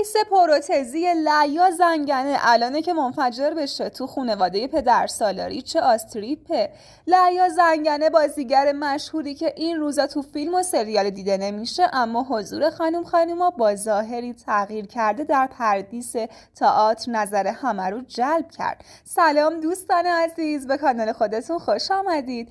کیس پروتزی لیا زنگنه الانه که منفجر بشه تو خونواده پدر سالاری چه آستریپه لیا زنگنه بازیگر مشهوری که این روزا تو فیلم و سریال دیده نمیشه اما حضور خانم خانوما با ظاهری تغییر کرده در پردیس تئاتر نظر همه رو جلب کرد سلام دوستان عزیز به کانال خودتون خوش آمدید